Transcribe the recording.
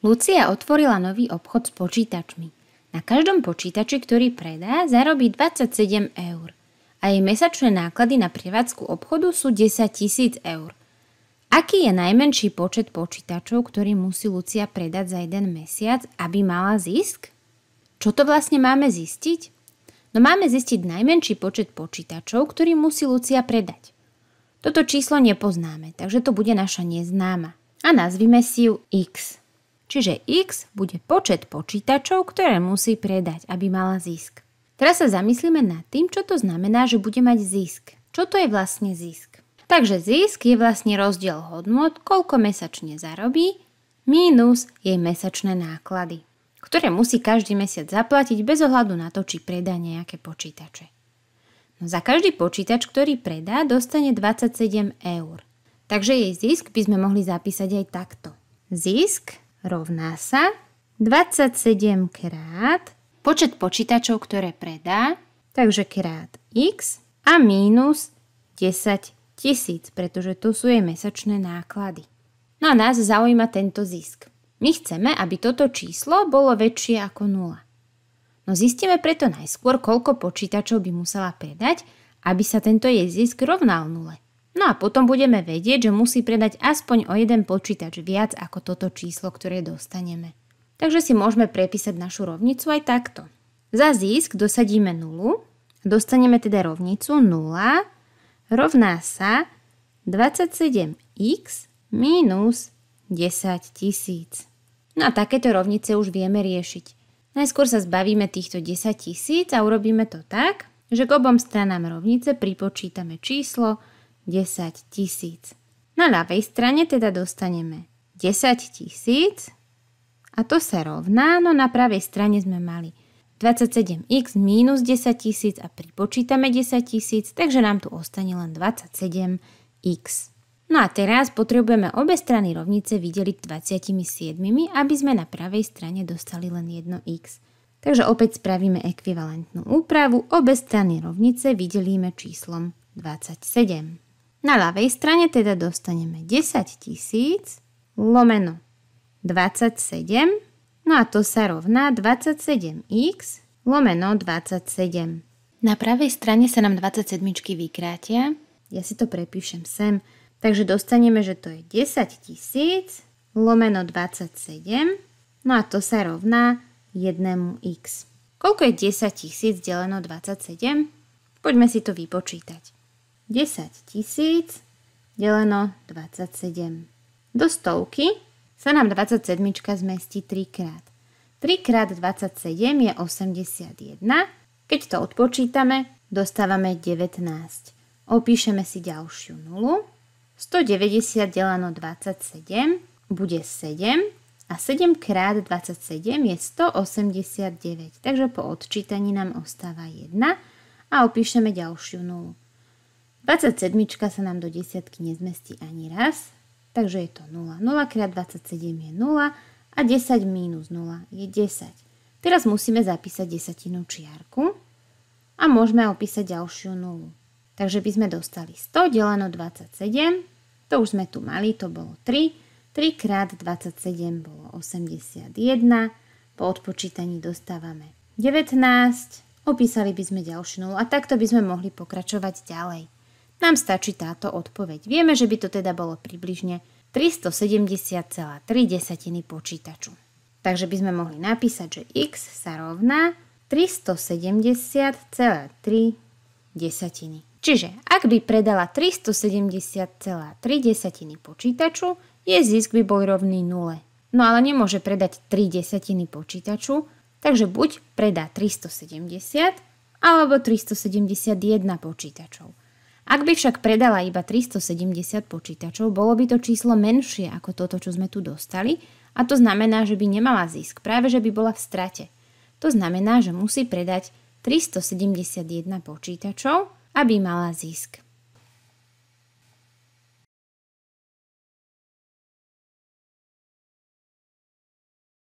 Lucia otvorila nový obchod s počítačmi. Na každom počítači, ktorý predá, zarobí 27 eur a jej mesačné náklady na prevádzku obchodu sú 10 tisíc eur. Aký je najmenší počet počítačov, ktorý musí Lucia predať za jeden mesiac, aby mala zisk? Čo to vlastne máme zistiť? No máme zistiť najmenší počet počítačov, ktorý musí Lucia predať. Toto číslo nepoznáme, takže to bude naša neznáma. A nazvime si ju X. Čiže x bude počet počítačov, ktoré musí predať, aby mala zisk. Teraz sa zamyslíme nad tým, čo to znamená, že bude mať zisk. Čo to je vlastne zisk? Takže zisk je vlastne rozdiel hodnot, koľko mesačne zarobí, mínus jej mesačné náklady, ktoré musí každý mesiac zaplatiť bez ohľadu na to, či predá nejaké počítače. No za každý počítač, ktorý predá, dostane 27 eur. Takže jej zisk by sme mohli zapísať aj takto. Zisk rovná sa 27 krát počet počítačov, ktoré predá, takže krát x a mínus 10 tisíc, pretože to sú jej mesačné náklady. No a nás zaujíma tento zisk. My chceme, aby toto číslo bolo väčšie ako 0. No zistíme preto najskôr, koľko počítačov by musela predať, aby sa tento jej zisk rovnal 0. No a potom budeme vedieť, že musí predať aspoň o jeden počítač viac ako toto číslo, ktoré dostaneme. Takže si môžeme prepísať našu rovnicu aj takto. Za zisk dosadíme nulu, dostaneme teda rovnicu 0 rovná sa 27x minus 10 tisíc. No a takéto rovnice už vieme riešiť. Najskôr sa zbavíme týchto 10 tisíc a urobíme to tak, že k obom stranám rovnice pripočítame číslo 10 tisíc. Na ľavej strane teda dostaneme 10 tisíc a to sa rovná, no na pravej strane sme mali 27x minus 10 tisíc a pripočítame 10 tisíc, takže nám tu ostane len 27x. No a teraz potrebujeme obe strany rovnice vydeliť 27, aby sme na pravej strane dostali len 1x. Takže opäť spravíme ekvivalentnú úpravu, obe strany rovnice vydelíme číslom 27. Na ľavej strane teda dostaneme 10 tisíc lomeno 27, no a to sa rovná 27x lomeno 27. Na pravej strane sa nám 27 vykrátia. Ja si to prepíšem sem. Takže dostaneme, že to je 10 tisíc lomeno 27, no a to sa rovná 1x. Koľko je 10 tisíc deleno 27? Poďme si to vypočítať. 10 tisíc deleno 27. Do stovky sa nám 27 zmestí 3 krát. 3 krát 27 je 81. Keď to odpočítame, dostávame 19. Opíšeme si ďalšiu nulu. 190 deleno 27 bude 7 a 7 krát 27 je 189. Takže po odčítaní nám ostáva 1 a opíšeme ďalšiu nulu. 27 sa nám do desiatky nezmestí ani raz, takže je to 0. 0 krát 27 je 0 a 10 minus 0 je 10. Teraz musíme zapísať desatinu čiarku a môžeme opísať ďalšiu nulu. Takže by sme dostali 100 deleno 27, to už sme tu mali, to bolo 3. 3 krát 27 bolo 81, po odpočítaní dostávame 19, opísali by sme ďalšiu nulu a takto by sme mohli pokračovať ďalej. Nám stačí táto odpoveď. Vieme, že by to teda bolo približne 370,3 desatiny počítaču. Takže by sme mohli napísať, že x sa rovná 370,3 desatiny. Čiže ak by predala 370,3 desatiny počítaču, jej zisk by bol rovný 0. No ale nemôže predať 3 desatiny počítaču, takže buď predá 370 alebo 371 počítačov. Ak by však predala iba 370 počítačov, bolo by to číslo menšie ako toto, čo sme tu dostali, a to znamená, že by nemala zisk, práve že by bola v strate. To znamená, že musí predať 371 počítačov, aby mala zisk.